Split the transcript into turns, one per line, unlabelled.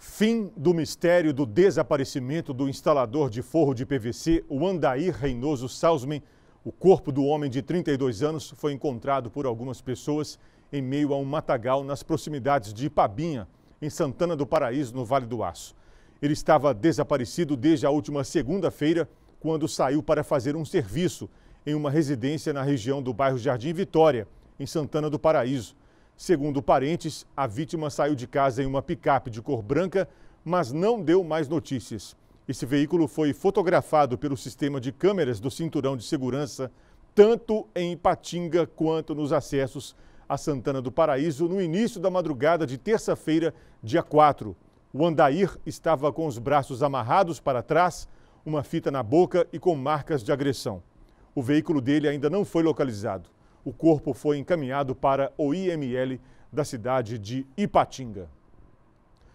Fim do mistério do desaparecimento do instalador de forro de PVC, o Andair Reinoso Salzman. O corpo do homem de 32 anos foi encontrado por algumas pessoas em meio a um matagal nas proximidades de Ipabinha, em Santana do Paraíso, no Vale do Aço. Ele estava desaparecido desde a última segunda-feira, quando saiu para fazer um serviço em uma residência na região do bairro Jardim Vitória, em Santana do Paraíso. Segundo parentes, a vítima saiu de casa em uma picape de cor branca, mas não deu mais notícias. Esse veículo foi fotografado pelo sistema de câmeras do cinturão de segurança, tanto em Ipatinga quanto nos acessos a Santana do Paraíso no início da madrugada de terça-feira, dia 4. O Andair estava com os braços amarrados para trás, uma fita na boca e com marcas de agressão. O veículo dele ainda não foi localizado o corpo foi encaminhado para o IML da cidade de Ipatinga.